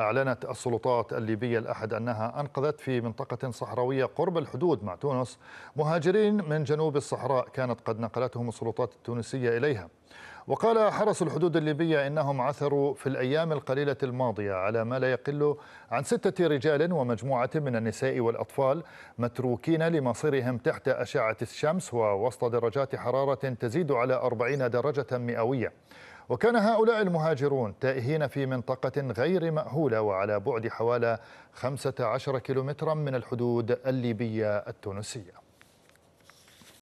أعلنت السلطات الليبية الأحد أنها أنقذت في منطقة صحراوية قرب الحدود مع تونس مهاجرين من جنوب الصحراء كانت قد نقلتهم السلطات التونسية إليها وقال حرس الحدود الليبية إنهم عثروا في الأيام القليلة الماضية على ما لا يقل عن ستة رجال ومجموعة من النساء والأطفال متروكين لمصيرهم تحت أشعة الشمس ووسط درجات حرارة تزيد على 40 درجة مئوية وكان هؤلاء المهاجرون تائهين في منطقة غير مأهولة وعلى بعد حوالي 15 كيلومترا من الحدود الليبية التونسية